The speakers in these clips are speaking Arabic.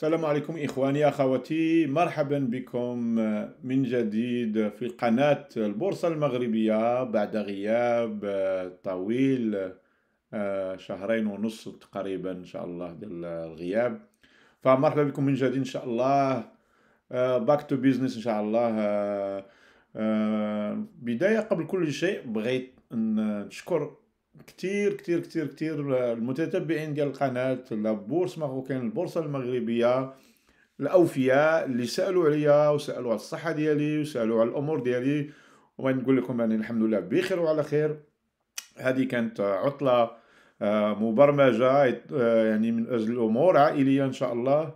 السلام عليكم إخواني أخواتي مرحبا بكم من جديد في قناة البورصة المغربية بعد غياب طويل آه، شهرين ونص تقريبا إن شاء الله ديال الغياب فمرحبا بكم من جديد إن شاء الله باك تو بيزنس إن شاء الله آه، آه، بداية قبل كل شيء بغيت نشكر كتير كتير كتير كتير آه، المتتبعين ديال القناة لابورس ماروكان البورصة المغربية الأوفياء اللي سألوا عليا وسألوا على الصحة ديالي وسألوا على الأمور ديالي وغنقول لكم أني الحمد لله بخير وعلى خير هذه كانت عطلة آه، مبرمجة آه، يعني من أجل الأمور عائلية إن شاء الله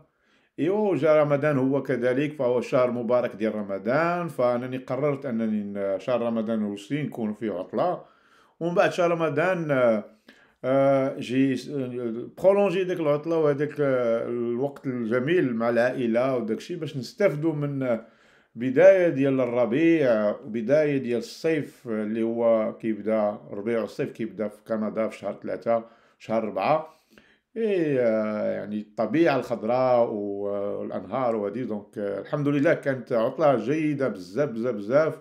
إيوا جا رمضان هو كذلك فهو شهر مبارك ديال رمضان فأنني قررت أنني شهر رمضان الروسي نكون فيه عطلة ومن بعد شهر رمضان جي برولونجي ديك العطله وهذاك الوقت الجميل مع العائله وداك الشيء باش نستافدوا من بدايه ديال الربيع وبدايه ديال الصيف اللي هو كيبدا الربيع والصيف كيبدا في كندا في شهر ثلاثة شهر أربعة إيه يعني الطبيعه الخضراء والانهار وهذه دونك الحمد لله كانت عطله جيده بزاف بزاف بزاف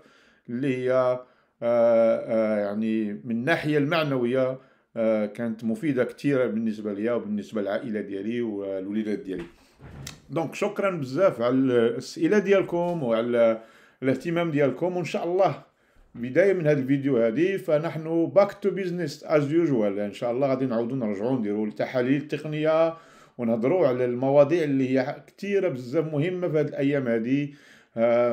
اللي هي آه، آه، يعني من الناحيه المعنويه آه، كانت مفيده كثيره بالنسبه ليا وبالنسبه للعائله ديالي والوليدات ديالي دونك شكرا بزاف على الاسئله ديالكم وعلى الاهتمام ديالكم وان شاء الله بدايه من هذا الفيديو هذه فنحن باك تو بيزنس از يوجوال ان شاء الله غادي نعاودوا نرجعو نديرو التحاليل التقنيه ونهضروا على المواضيع اللي هي كثيره بزاف مهمه في هذه الايام هذه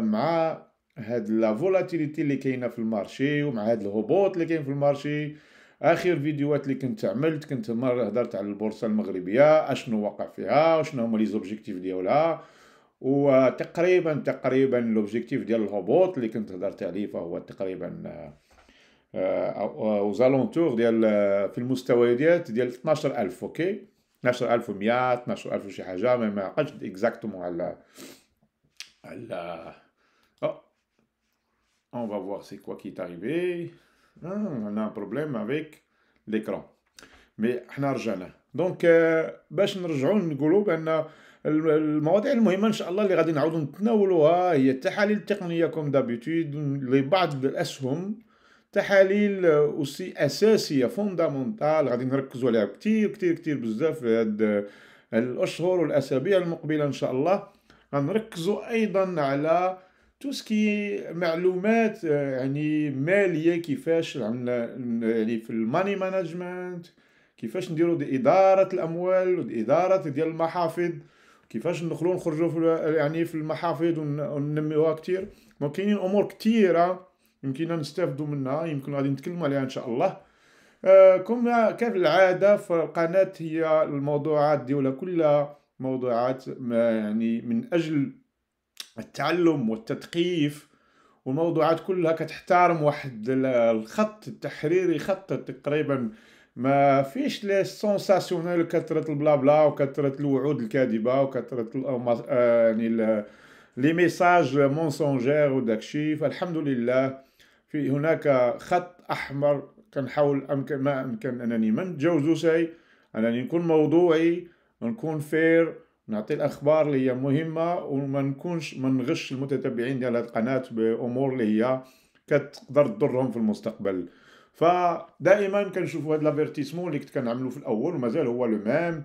مع هاد لا فولاتيليتي اللي كاينه في المارشي ومع هاد الهبوط اللي كاين في المارشي اخر فيديوهات اللي كنت عملت كنت مره هضرت على البورصه المغربيه اشنو وقع فيها وشنو هما لي زوبجيكتيف ديالها وتقريبا تقريبا لوبجيكتيف ديال الهبوط اللي كنت هضرت عليه فهو تقريبا آه، اوزالونتور آه، ديال آه، في المستويات ديال 12000 اوكي 12100 12000 شي حاجه ما عقلتش اكزاكتومون على على on va voir c'est quoi qui est arrivé. Ah, on a un problème avec l'écran. مي حنا رجعنا دونك باش نرجعوا نقولوا بان المواضيع المهمه ان شاء الله اللي غادي نعاودوا نتناولوها هي التحاليل التقنيه كوم دابيتود لبعض الاسهم تحاليل اوسي اساسيه فوندامونتال غادي نركزوا عليها كثير كثير كثير بزاف في هاد الاشهر والاسابيع المقبله ان شاء الله غنركزوا ايضا على تو سكي معلومات آه، يعني ماليه كيفاش عملنا يعني في الماني مانجمنت كيفاش نديروا دي اداره الاموال واداره ديال المحافظ كيفاش ندخلوا نخرجوا في يعني في المحافظ وننميوها كثير كاينين امور كثيره يمكننا نستافدوا منها يمكن غادي نتكلموا عليها ان شاء الله آه كما كالعاده القناه هي الموضوعات ديولها كلها موضوعات ما آه، يعني من اجل التعلم والتثقيف والموضوعات كلها كتحترم واحد الخط التحريري خط تقريبا ما فيش لي سونساسيونيل كثرة البلا بلا وكثرة الوعود الكاذبة وكثرة آه، يعني لي ميساج مونسونجير وداكشي فالحمد لله في هناك خط احمر كنحاول امكن ما امكن انني ما نتجاوزو شيء انني نكون موضوعي نكون فير نعطي الاخبار اللي هي مهمه وما نكونش ما نغش المتتبعين ديال هذه القناه بامور اللي هي كتقدر تضرهم في المستقبل فدائما كنشوفوا هذا لافيرتيسمون اللي كنت كنعملو في الاول ومازال هو لو ميم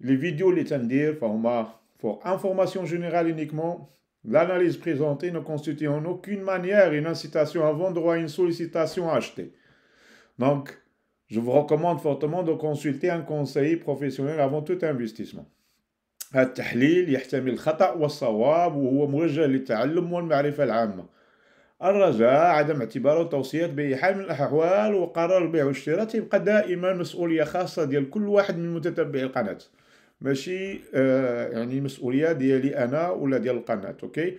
لي فيديو اللي تندير فهما pour information générale uniquement L'analyse présentée ne constitue en aucune manière une incitation à vendre ou une sollicitation à acheter. Donc, je vous recommande fortement de consulter un conseiller professionnel avant tout investissement. هذا التحليل يحتمل الخطأ والصواب وهو موجه للتعلم والمعرفة العامة الرجاء عدم اعتباره توصيات بأي حال من الأحوال وقرار البيع والشراء تبقى دائما مسؤولية خاصة ديال كل واحد من متتبعي القناة ماشي آه يعني مسؤولية ديالي أنا ولا ديال القناة أوكي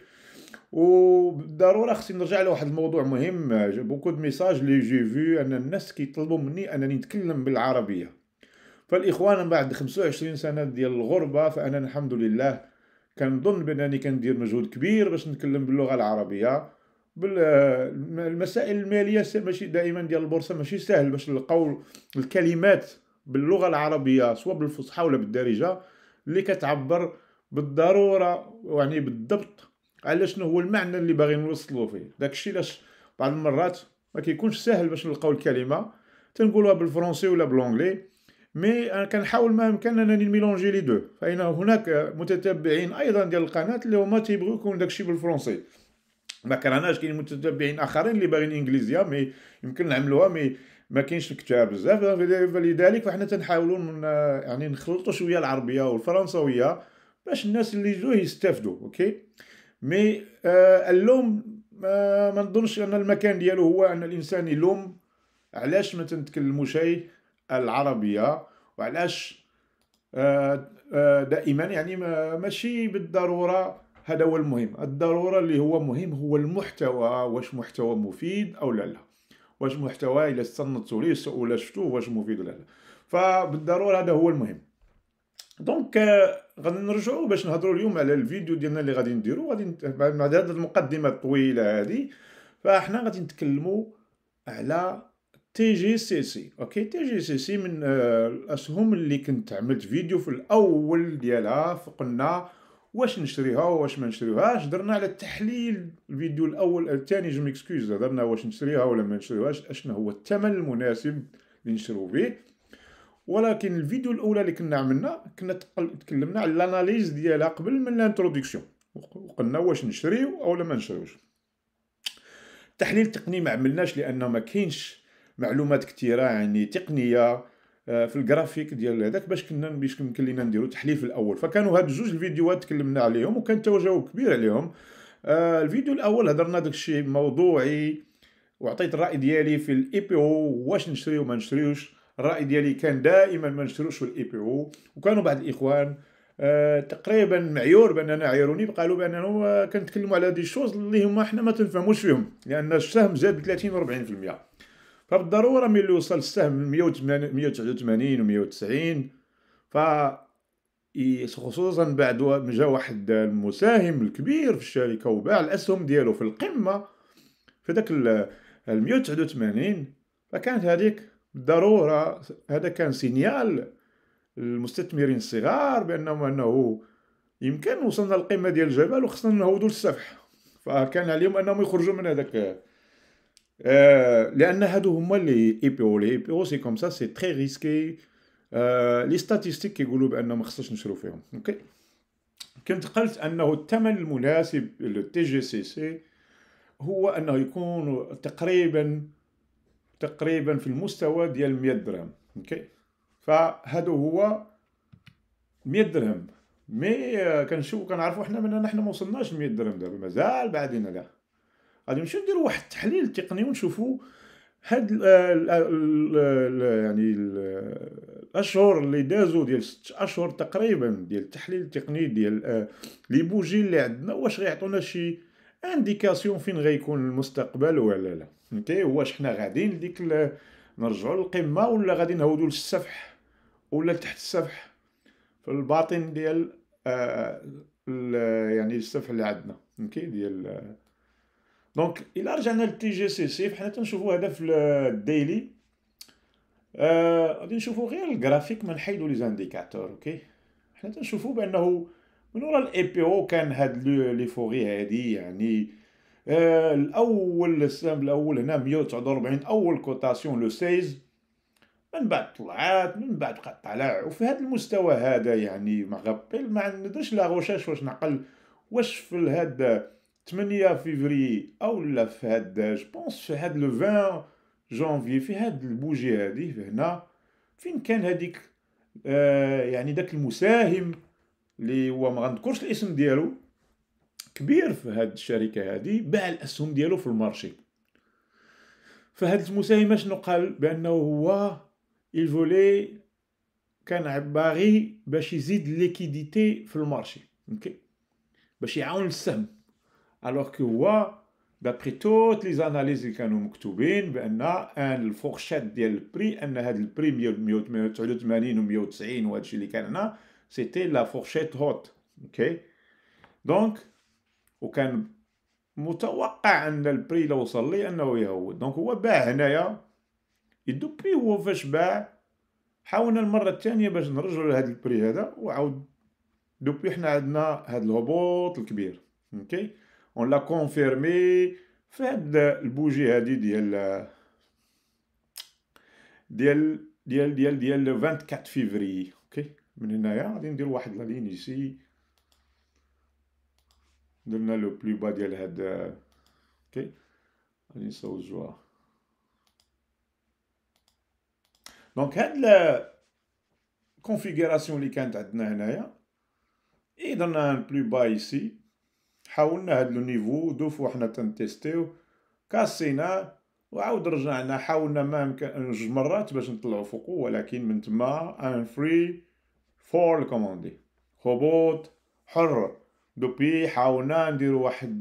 وبالضروره خصني نرجع لواحد الموضوع مهم بوكو دو ميساج لي جي فو ان الناس كيطلبوا مني انني نتكلم بالعربيه فالاخوان بعد 25 سنه ديال الغربه فانا الحمد لله كنظن بانني كندير مجهود كبير باش نتكلم باللغه العربيه بالمسائل الماليه ماشي دائما ديال البورصه ماشي سهل باش نلقاو الكلمات باللغه العربيه سواء بالفصحى ولا بالدارجه اللي كتعبر بالضروره يعني بالضبط على شنو هو المعنى اللي باغي نوصلو فيه داكشي علاش بعض المرات ما كيكونش سهل باش نلقاو الكلمه تنقولوها بالفرنسي ولا بالانجلي مي آه، كنحاول ما امكن انني نميلونجي لي دو فاين هناك آه، متتبعين ايضا ديال القناه اللي هما تيبغيو يكون داكشي بالفرنسي ما كرهناش كاين متتبعين اخرين اللي باغيين انجليزيه مي يمكن نعملوها مي ما كاينش الكتاب بزاف فلذلك فحنا تنحاولوا آه، يعني نخلطوا شويه العربيه والفرنسويه باش الناس اللي يجوا يستافدوا اوكي مي آه اللوم ما, ما نظنش ان المكان ديالو هو ان الانسان يلوم علاش ما تنتكلموش شيء العربية وعلاش آه، آه، دائما يعني ماشي بالضرورة هذا هو المهم الضرورة اللي هو مهم هو المحتوى واش محتوى مفيد أو لا لا واش محتوى إلا استنضتوا ليه ولا شفتوه واش مفيد ولا لا فبالضرورة هذا هو المهم دونك آه، غادي نرجعوا باش نهضروا اليوم على الفيديو ديالنا اللي غادي نديرو غادي بعد هذه المقدمه الطويله هذه فاحنا غادي نتكلموا على تي جي سي سي اوكي تي جي سي سي من آه، الاسهم اللي كنت عملت فيديو في الاول ديالها فقلنا واش نشريها واش ما نشريوهاش درنا على التحليل الفيديو الاول الثاني جو ميكسكوز درنا واش نشريها ولا ما نشريوهاش اشنا هو الثمن المناسب اللي نشرو به ولكن الفيديو الاولى اللي كنا عملنا كنا تكلمنا على الاناليز ديالها قبل من الانترودكسيون وقلنا واش نشريو او لا ما نشريوش التحليل التقني ما عملناش لان ما كاينش معلومات كثيره يعني تقنيه آه، في الجرافيك ديال هذاك باش كنا باش يمكن لينا نديرو تحليل في الاول فكانوا هاد جوج الفيديوهات تكلمنا عليهم وكان تجاوب كبير عليهم آه، الفيديو الاول هضرنا داكشي موضوعي وعطيت الراي ديالي في الاي بي او واش نشري وما نشريوش الراي ديالي كان دائما ما نشروش في الاي بي او وكانوا بعض الاخوان آه تقريبا معيور باننا عيروني قالوا باننا آه، كنتكلموا على دي شوز اللي هما حنا ما تنفهموش فيهم لان السهم زاد ب 30 و 40% فبالضروره ملي وصل السهم 189 و 190 ف خصوصا بعد جا واحد المساهم الكبير في الشركه وباع الاسهم ديالو في القمه في داك ال 189 فكانت هذيك بالضروره هذا كان سينيال للمستثمرين الصغار بانهم انه يمكن وصلنا القمه ديال الجبل وخصنا نهودوا السفح فكان عليهم انهم يخرجوا من هذاك لان هادو هما لي اي بي او لي اي بي او سي كوم سا سي تري ريسكي لي ستاتيستيك كيقولوا بان ما خصناش نشرو فيهم اوكي كنت قلت انه الثمن المناسب للتي جي سي سي هو انه يكون تقريبا تقريبا في المستوى ديال 100 درهم اوكي فهادو هو 100 درهم مي كنشوف كنعرفوا حنا من نحن ما وصلناش 100 درهم دابا مازال بعدين لا غادي نمشيو نديرو واحد التحليل تقني ونشوفو هاد الـ الـ الـ يعني الاشهر اللي دازو ديال 6 اشهر تقريبا ديال التحليل التقني ديال آه، لي بوجي اللي عندنا واش غيعطونا شي انديكاسيون فين غيكون المستقبل ولا لا فهمتي واش حنا غاديين لديك نرجعوا للقمه ولا غادي نهودوا للسفح ولا تحت السفح في الباطن ديال آه يعني السفح اللي عندنا فهمتي ديال آه دونك الا رجعنا للتي جي سي سي حنا تنشوفوا هذا في الديلي غادي آه نشوفوا غير الجرافيك ما نحيدوا لي زانديكاتور اوكي حنا تنشوفوا بانه من ورا الاي بي او كان هاد لي فوغي هادي يعني آه الاول السهم الاول هنا 149 اول كوتاسيون لو 16 من بعد طلعات من بعد بقى طلع وفي هذا المستوى هذا يعني ما غبل ما عندناش لا روشاش واش نعقل واش في هذا 8 فيفري او لا في هاد جوبونس في هاد لو 20 جانفي في هاد البوجي هادي في هنا فين كان هاديك آه يعني داك المساهم اللي هو ما غنذكرش الاسم ديالو كبير في هاد الشركه هادي باع الاسهم ديالو في المارشي فهاد المساهم شنو قال بانه هو الفولي كان باغي باش يزيد ليكيديتي في المارشي اوكي باش يعاون السهم alors que هو دابري توت لي زاناليز اللي كانوا مكتوبين بان ان الفورشات ديال البري ان هاد البري 189 و 190 وهذا الشيء اللي كان هنا سيتي لا فورشيت هوت اوكي دونك وكان متوقع ان البري لو وصل لي انه يهود دونك هو باع هنايا يدو بري هو فاش باع حاولنا المره الثانيه باش نرجعوا لهذا البري هذا وعاود دوبي حنا عندنا هذا الهبوط الكبير اوكي okay. on l'a confirmé le le البوجي هادي dit elle dit elle le 24 février اوكي من donc غادي ندير واحد la لين ايسي درنا لو بلو با ديال هاد اوكي غادي donc دونك هاد الكونفيغوراسيون اللي كانت عندنا et un plus bas ici حاولنا هاد لو نيفو دو فوا حنا تنتيستيو كاسينا وعاود رجعنا حاولنا ما يمكن جوج مرات باش نطلعو فوقو ولكن من تما ان فري فور كوموندي هبوط حر دوبي حاولنا نديرو واحد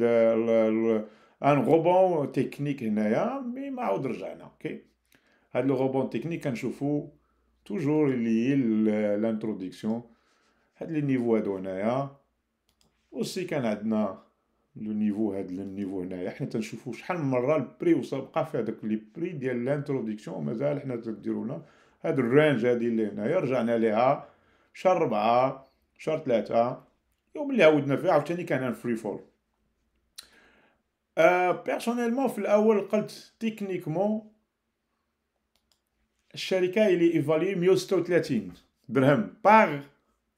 ان غوبون تكنيك هنايا مي ما عاود رجعنا اوكي هاد لو غوبون تكنيك كنشوفو توجور اللي هي لانتروديكسيون هاد لي نيفو هادو هنايا وسي كان عندنا لو نيفو هاد النيفو هنايا حنا تنشوفو شحال من مره البري وسابقه في هذاك لي بري ديال لانتروديكسيون مازال حنا تديرونا لنا هاد الرينج هادي اللي هنايا رجعنا ليها شهر ربعة شهر ثلاثة يوم اللي عودنا فيه عاوتاني كان فري فول أه بيرسونيلمون في الاول قلت تكنيكمون الشركه اللي ايفالي 136 درهم باغ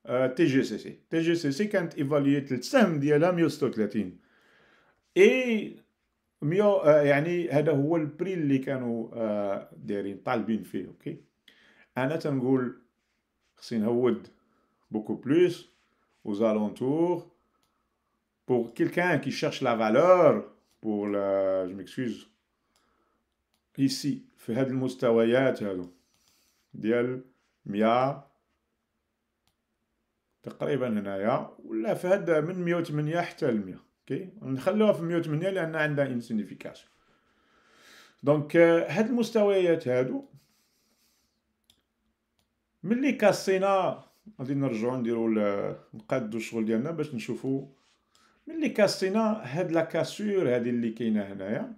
TGCC. TGCC, سي كانت ايفالويت السهم ديالها 136 اي 100 يعني هذا هو البري اللي كانوا دايرين طالبين فيه اوكي انا تنقول خصني نهود بوكو بلوس aux alentours pour quelqu'un qui cherche la valeur pour la je m'excuse ici في المستويات هذو ديال 100 تقريبا هنايا ولا في هذا من 108 حتى ل 100 اوكي نخلوها في 108 لان عندها ان سينيفيكاسيون دونك هاد المستويات هادو ملي كاسينا غادي نرجعو نديرو نقادو الشغل ديالنا باش نشوفو ملي كاسينا هاد لا كاسور هادي اللي كاينه هنايا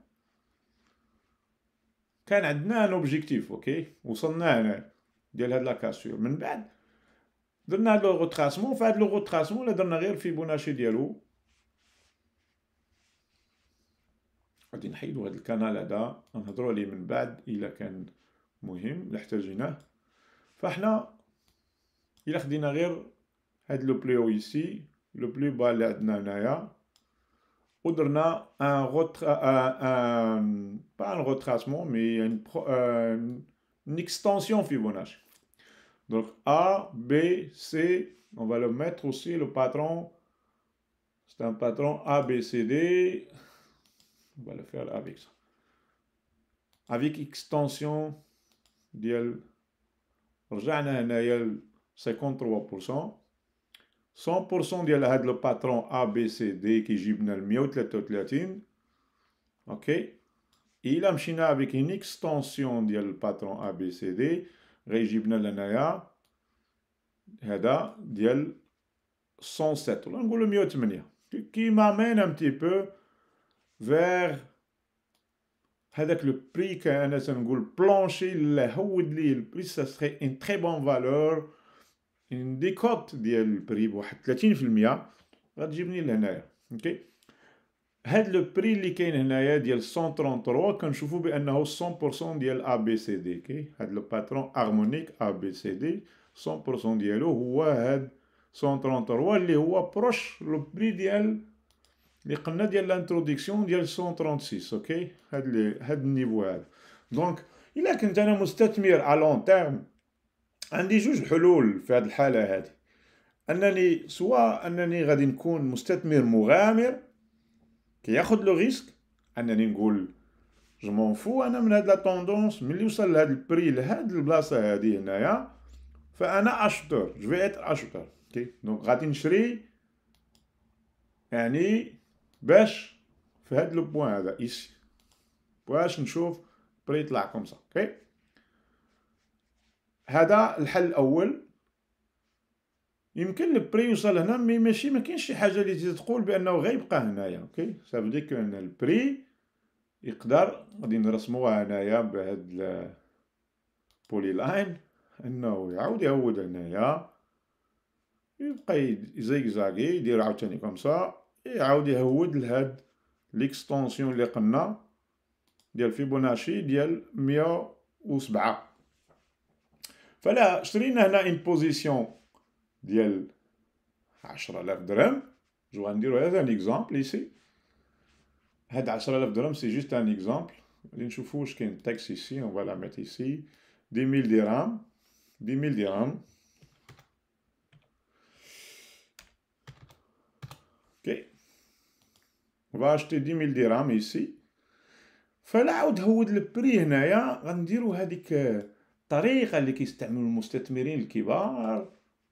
كان عندنا ان اوبجيكتيف اوكي وصلنا هنا ديال هاد لا كاسور من بعد Il nous le retrasement, retracement, le retrasement, le retrasement, donnez-nous le retrasement, donnez-nous le retrasement, donnez-nous le retrasement, le donc A, B, C, on va le mettre aussi, le patron. C'est un patron A, B, C, D. On va le faire avec ça. Avec extension a 53%. 100% C, D, qui ABCD le mieux, de la Ok. latin, et on une une avec une extension le patron A, B, C, D, Regime de l'année, naya, 107, On le qui m'amène un petit peu vers le prix que Anderson plancher planche le Puis ce serait une très bonne valeur, une décote d'ailleurs le had le prix liké une année d'iel 133 quand je vous dis un hausse 100% d'iel ABCD ok le patron harmonique ABCD 100% d'iel le haut had 133 le haut proche le prix d'iel les qu'on a d'iel l'introduction d'iel 136 ok had le had niveau donc il a qu'un jeune est un investisseur à long terme a dit juste jalol vers la phase d'ici, annie soit annie qu'on un investisseur magam كياخذ لو ريسك انني نقول جو مون فو انا من هاد لا توندونس ملي وصل لهاد البري لهاد البلاصه هادي هنايا فانا اشتر جو في اتر اشتر اوكي دونك غادي نشري يعني باش في هاد لو بوين هذا ايسي باش نشوف بري يطلع كومسا اوكي هذا الحل الاول يمكن البري يوصل هنا مي ماشي ما كاينش شي حاجه اللي تجي تقول بانه غيبقى هنايا اوكي سافدي كو ان البري يقدر غادي نرسموها هنايا بهاد البولي لاين انه يعاود يهود هنايا يبقى يزيكزاكي يدير عاوتاني كومسا يعاود يهود لهاد ليكستونسيون اللي قلنا ديال فيبوناشي ديال 107 فلا شرينا هنا ان بوزيسيون ديال 10000 درهم جو غنديرو هذا ان اكزامبل ايسي هاد 10000 درهم سي جوست ان اكزامبل اللي نشوفو واش كاين تاكس ايسي اون فوالا ميت ايسي 10000 درهم 10000 درهم اوكي On va acheter 10 درهم ici. فلا عاود هود البري هنايا غنديرو هذيك الطريقه اللي كيستعملوا المستثمرين الكبار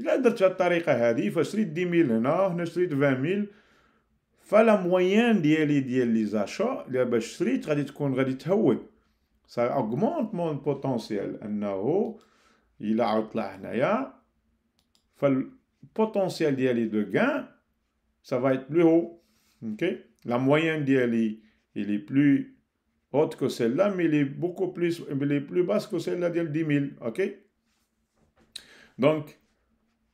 il a des il 10 000, 90 20 000. la moyenne il ça, la ça augmente mon potentiel, il a potentiel de gain, ça va être plus haut, ok? La moyenne than il est plus haute que celle-là, mais il est beaucoup plus, il que celle-là 10 000, Donc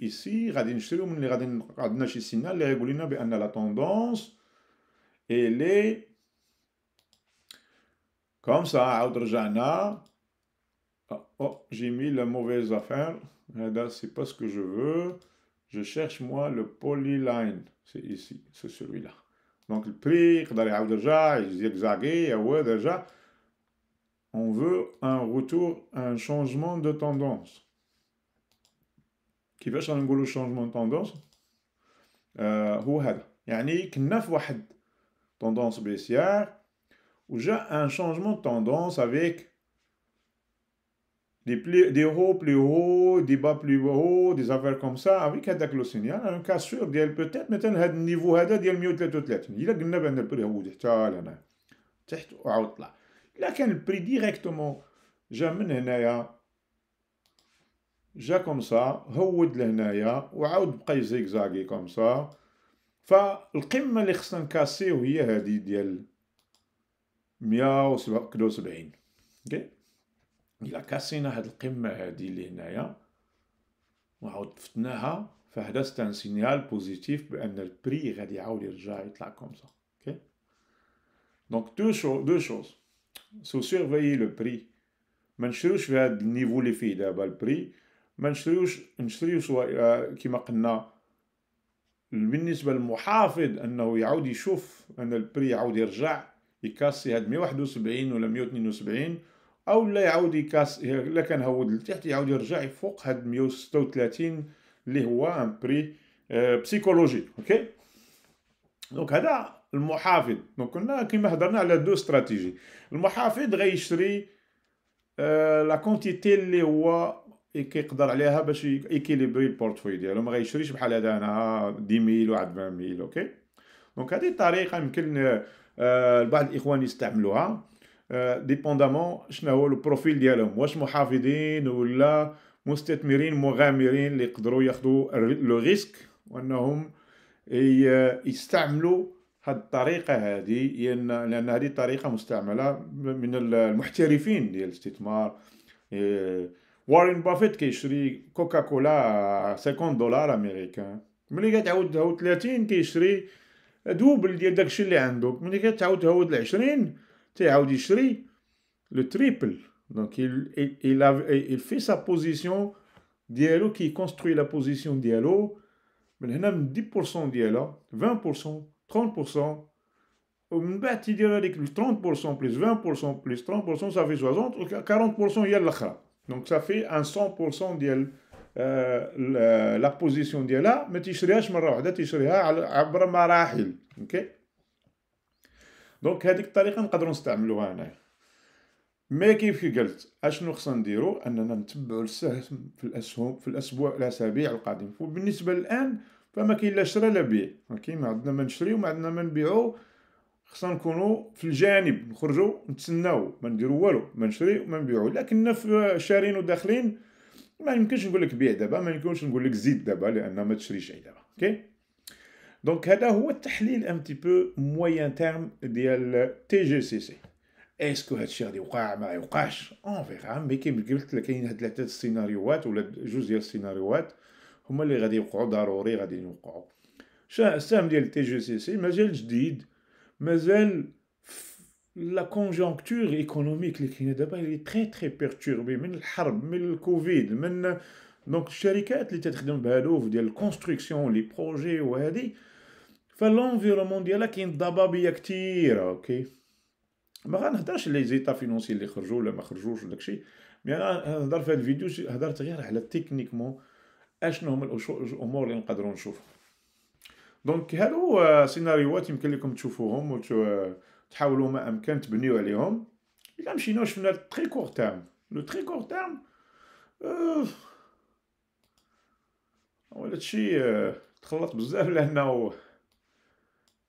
Ici, Radinstrum, Radinachisinal, les régulines à la tendance, et les comme ça, Audrejana. Oh, oh, j'ai mis la mauvaise affaire, c'est pas ce que je veux. Je cherche moi le polyline, c'est ici, c'est celui-là. Donc le prix, d'aller déjà Audrejana, Zigzagé, déjà, on veut un retour, un changement de tendance qui fait un changement de tendance c'est y a il un changement de tendance avec des hauts plus hauts, des bas plus hauts, des affaires comme ça avec signal, un cas sûr, peut-être que ce niveau y a un cest a prix, directement, جا سا هود لهنايا وعاود بقى يزيكزاكي سا فالقمه اللي خصنا نكاسيو هي هذه ديال 170 اوكي الا كاسينا هاد القمه هادي اللي هنايا وعاود فتناها فهذا ستان سينيال بوزيتيف بان البري غادي يعاود يرجع يطلع سا اوكي دونك دو شو دو شوز سو سيرفيي لو بري ما نشروش في هاد النيفو اللي فيه دابا البري ما نشريوش نشريوش كما قلنا بالنسبه للمحافظ انه يعاود يشوف ان البري يعاود يرجع يكاسي هاد 171 ولا 172 او لا يعاود يكاس لا كان هود لتحت يعاود يرجع فوق هاد 136 اللي هو ان بري أه بسيكولوجي اوكي دونك هذا المحافظ دونك كنا كيما هضرنا على دو استراتيجي المحافظ غيشري أه لا كونتيتي اللي هو كيقدر عليها باش ايكيليبري البورتفوي ديالو ما غيشريش بحال هذا انا دي ميل و 20 ميل اوكي دونك هذه الطريقه يمكن آه، بعض الاخوان يستعملوها ديبوندامون آه، شنو هو البروفيل ديالهم واش محافظين ولا مستثمرين مغامرين اللي يقدروا ياخذوا لو ريسك وانهم يستعملوا هاد الطريقة هذه لأن هذه الطريقة مستعملة من المحترفين ديال الاستثمار آه، Warren Buffett qui Coca-Cola à 50 dollars américains. ملي كتعاود تهود 30 كيشري دوبل ديال داكشي اللي عنده ملي il a ل 20 تيعاود يشري لو تريبل دونك il il il fait sa position qui construit la position de ديالو من هنا من 10% ديالها 20% 30% ومن بعد تيدير هذيك 30% plus 20% plus 30% fait 60 40% هي là. دونك صافي ان 100% ديال آه لا بوزيسيون ديالها ما تيشريهاش مره واحده تيشريها عبر مراحل اوكي دونك هذيك الطريقه نقدروا نستعملوها هنايا مي كيف قلت اشنو خصنا نديرو اننا نتبعوا السهم في الاسهم في الاسبوع الاسابيع القادم وبالنسبه الان فما كاين لا شرا لا بيع اوكي ما عندنا ما نشريو ما عندنا ما نبيعو خصنا نكونوا في الجانب نخرجوا نتسناو ما نديرو والو ما نشري وما نبيعو الا في شارين وداخلين ما يمكنش نقول لك بيع دابا ما يمكنش نقول لك زيد دابا لان ما تشريش اي دابا اوكي دونك هذا هو التحليل ان تي بو مويان تيرم ديال تي جي سي سي اسكو هادشي غادي يوقع ما يوقعش اون فيغا مي كيما قلت لك كاين هاد ثلاثه السيناريوهات ولا جوج ديال السيناريوهات هما اللي غادي يوقعوا ضروري غادي يوقعوا السهم ديال تي جي سي سي مازال جديد مازال لا كونجونكتور ايكونوميك اللي كاينه دابا اللي تري تري بيرتوربي من الحرب من الكوفيد من دونك الشركات اللي تخدم بهالوف ديال الكونستركسيون لي بروجي وهادي فالانفيرومون ديالها كاين ضبابيه كثيره اوكي ما غنهضرش لي زيتا فينونسي اللي خرجوا ولا ما خرجوش داكشي مي انا هضر في هاد الفيديو هضرت غير على تكنيكمون اشنو هما الامور اللي نقدروا نشوفهم دونك هادو سيناريوهات يمكن لكم تشوفوهم وتحاولوا ما امكن تبنيو عليهم الا مشينا شفنا تري كور تيرم لو تري كور تيرم ولا هادشي تخلط بزاف لانه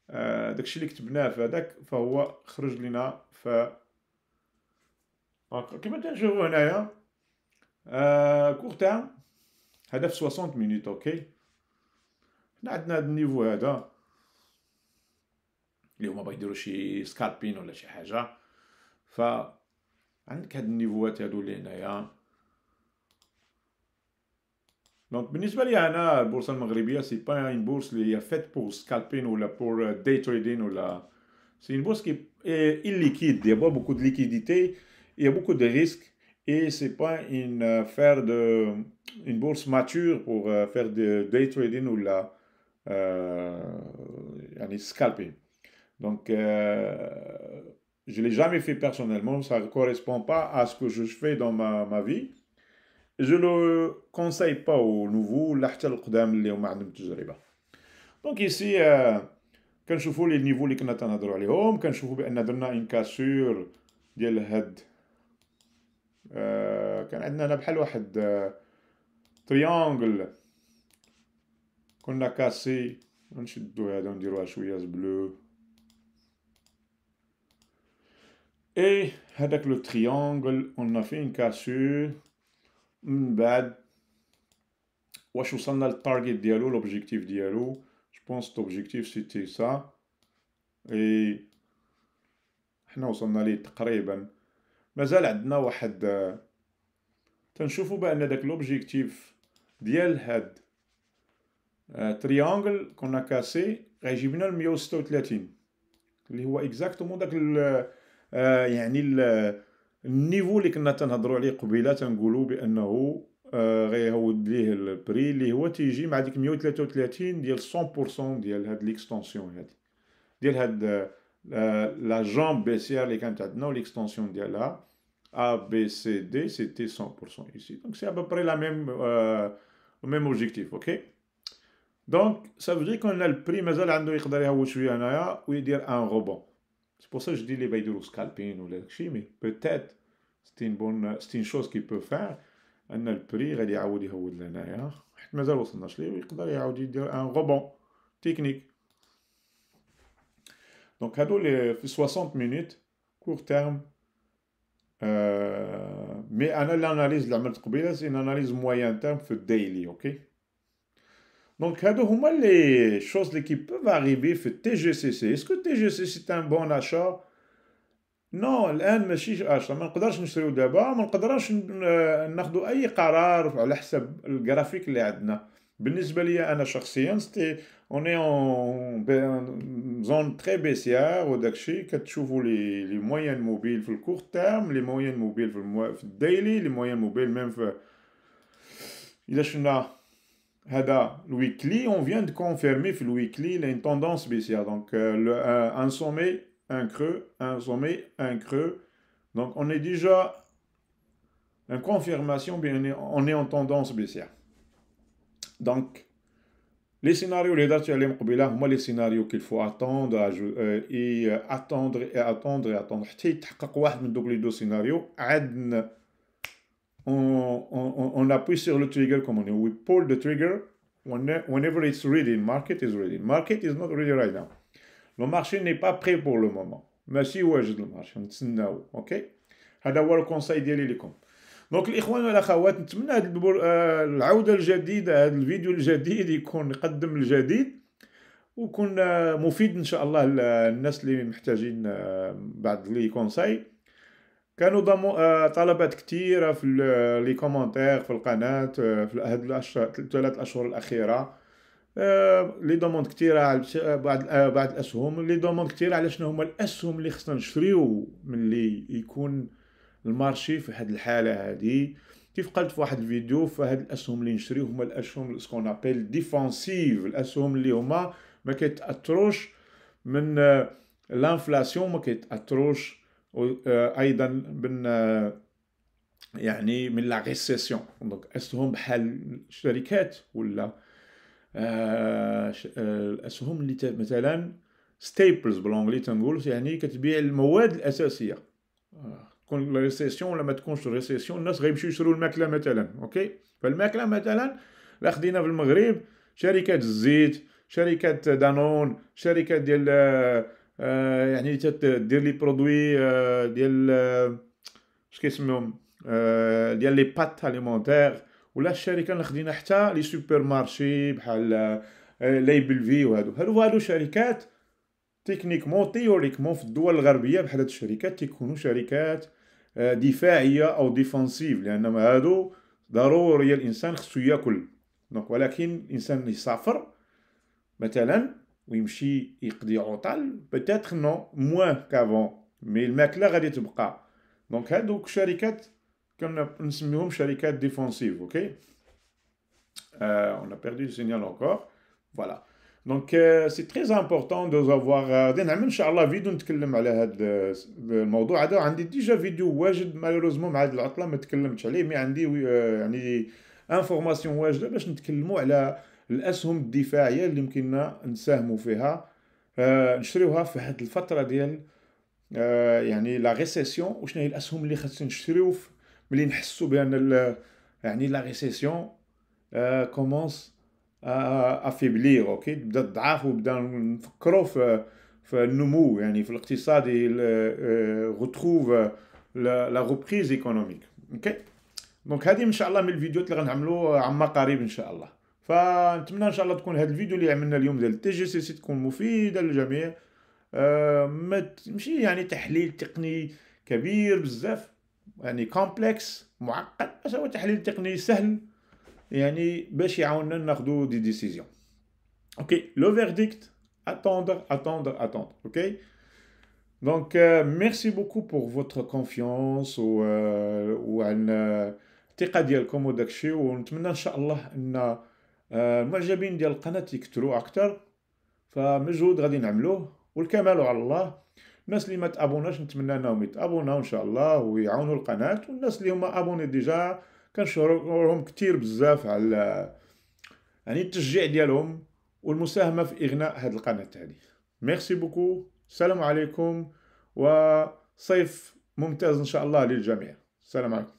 آه، داكشي اللي كتبناه في هذاك فهو خرج لنا ف كما تنشوفوا هنايا كور آه، تيرم هدف 60 مينوت اوكي On a niveau-là. Aujourd'hui, je ne vais pas dire que c'est Scalping ou Donc, on a de niveau-là. Donc, la bourse maghrébienne n'est pas une bourse faite pour Scalping ou pour Day Trading. C'est une bourse qui est illiquide. Il n'y a pas beaucoup de liquidité. Il y a beaucoup de risques. Et ce n'est pas une bourse mature pour eh, faire de Day Trading euh, scalper. Donc, euh, je ne l'ai jamais fait personnellement, ça ne correspond pas à ce que je fais dans ma, ma vie. Je ne le conseille pas aux nouveaux. Donc, ici, euh, quand je vois les niveaux que nous avons les hommes, quand je vois que nous une cassure de la tête, quand nous avons un triangle. On a cassé. On un bleu. Et avec le triangle, on a fait une cassure. On a le target l'objectif Je pense que l'objectif c'était ça. Et. On a un très Mais elle a un euh, que. On a l'objectif had triangle كنا كاسي غيجيب لنا a 136 اللي هو اكزاكتومون داك يعني النيفو اللي كنا تنهضروا عليه قبيله تنقولوا بانه غيهود ليه البري اللي هو تيجي مع ديك 133 ديال 100% ديال هاد ليكستونسيون هادي ديال هاد لا جامب اللي كانت عندنا l'extension ديالها A, B, C, D, c'était 100% ici. Donc c'est à peu près la même, le même objectif, ok donc ça veut dire qu'on a le prix mais elle a une capacité à ouvrir un il y dire un rebond c'est pour ça que je dis les bidoules scalping ou les mais peut-être c'est une bonne c'est une chose qu'il peut faire on a le prix qui a ouvert ou de l'achat mais elle va aussi en acheter et il a à un rebond technique donc à doule 60 minutes court terme euh, mais l'analyse a l'analyse la matrice c'est une analyse moyen terme pour daily ok donc, les choses qui peuvent arriver, c'est TGCC. Est-ce que TGCC c'est un bon achat Non, l'un de mes achat. Je ne pas acheter d'abord, je ne pas sur graphique nous Pour moi, on est ben, en zone très baissière au les, mobiles le court terme, les moyennes mobiles le daily, les moyennes mobiles même euh, Il a Hada, weekly, on vient de confirmer euh, le weekly, a une tendance Donc, un sommet, un creux, un sommet, un creux. Donc, on est déjà en confirmation, bien, on est, en tendance baissière. Donc, les scénarios, les dates, moi, les scénarios qu'il faut attendre euh, et euh, attendre et attendre et attendre. les deux scénarios, on, on, on appuie sur le trigger comme on dit. We pull the trigger whenever it's ready. Market is ready. Market is not ready right now. Le marché n'est pas prêt pour le moment. ماشي واجد المارشي نتسناو اوكي هذا هو الكونساي ديالي لكم دونك الاخوان والاخوات نتمنى هذا البور... آه العوده الجديده هذا الفيديو الجديد يكون يقدم الجديد ويكون آه مفيد ان شاء الله للناس اللي محتاجين آه بعض لي كونساي كانوا ضموا آه، طلبات كثيره في آه، لي كومونتير في القناه آه، في هاد الاشهر الثلاث اشهر الاخيره لي دوموند كثيره على بعض بعض الاسهم لي دوموند كثيره على شنو هما الاسهم اللي خصنا نشريو ملي يكون المارشي في هاد الحاله هادي كيف قلت في واحد الفيديو فهاد الاسهم اللي نشريو هما الاسهم سكون ابيل ديفونسيف الاسهم اللي هما ما كيتاثروش من لانفلاسيون ما كيتاثروش وايضا آه، من آه، يعني من لا ريسيسيون دونك اسهم بحال الشركات ولا الاسهم آه، اللي مثلا ستيبلز بالانجلي تنقول يعني كتبيع المواد الاساسيه تكون لا ريسيسيون ولا ما تكونش ريسيسيون الناس غيمشيو يشرو الماكله مثلا اوكي فالماكله مثلا لا خدينا في المغرب شركات الزيت شركه دانون شركه ديال آه، يعني تدير لي برودوي آه، ديال آه، اش كيسميهم ديال لي بات اليمونتير ولا الشركه اللي خدينا حتى لي سوبر مارشي بحال ليبل في وهادو هادو هادو شركات تكنيكمون تيوريكمون في الدول الغربيه بحال هاد الشركات تيكونوا شركات دفاعيه او ديفونسيف لان هادو ضروري الانسان خصو ياكل دونك ولكن الانسان يسافر مثلا peut-être non moins qu'avant mais le mec là dit donc il y des donc qu'on défensive ok euh, on a perdu le signal encore voilà donc euh, c'est très important de savoir euh, de n'aimer charlava vidéo n'aimer tu de maudou a déjà déjà vidéo je malheureusement mais mais information الاسهم الدفاعيه اللي يمكننا نساهموا فيها آه نشريوها في هذه الفتره ديال آه يعني لا ريسيسيون وشنو هي الاسهم اللي خاصنا نشريو ملي نحسوا بان يعني لا ريسيسيون آه كومونس افيبليغ اوكي بدا الضعف وبدا نفكروا في في النمو يعني في الاقتصاد غوتروف لا غوبريز ايكونوميك اوكي دونك هذه ان شاء الله من الفيديوهات اللي غنعملوا عما قريب ان شاء الله فنتمنى ان شاء الله تكون هذا الفيديو اللي عملنا اليوم ديال التي جي سي سي تكون مفيده للجميع أه ماشي يعني تحليل تقني كبير بزاف يعني كومبلكس معقد بس هو تحليل تقني سهل يعني باش يعاوننا ناخذو دي ديسيزيون اوكي لو فيرديكت اتوندر اتوندر اتوندر اوكي دونك ميرسي بوكو بور فوتر كونفيونس confiance و وعن الثقه ديالكم وداكشي ونتمنى ان شاء الله ان آه، المعجبين ديال القناه يكثروا اكثر فمجهود غادي نعملوه والكمال على الله الناس اللي ما تابوناش نتمنى انهم يتابوناو ان شاء الله ويعاونوا القناه والناس اللي هما ابوني ديجا كنشكرهم كثير بزاف على يعني التشجيع ديالهم والمساهمه في اغناء هذه القناه هذه ميرسي بوكو السلام عليكم وصيف ممتاز ان شاء الله للجميع السلام عليكم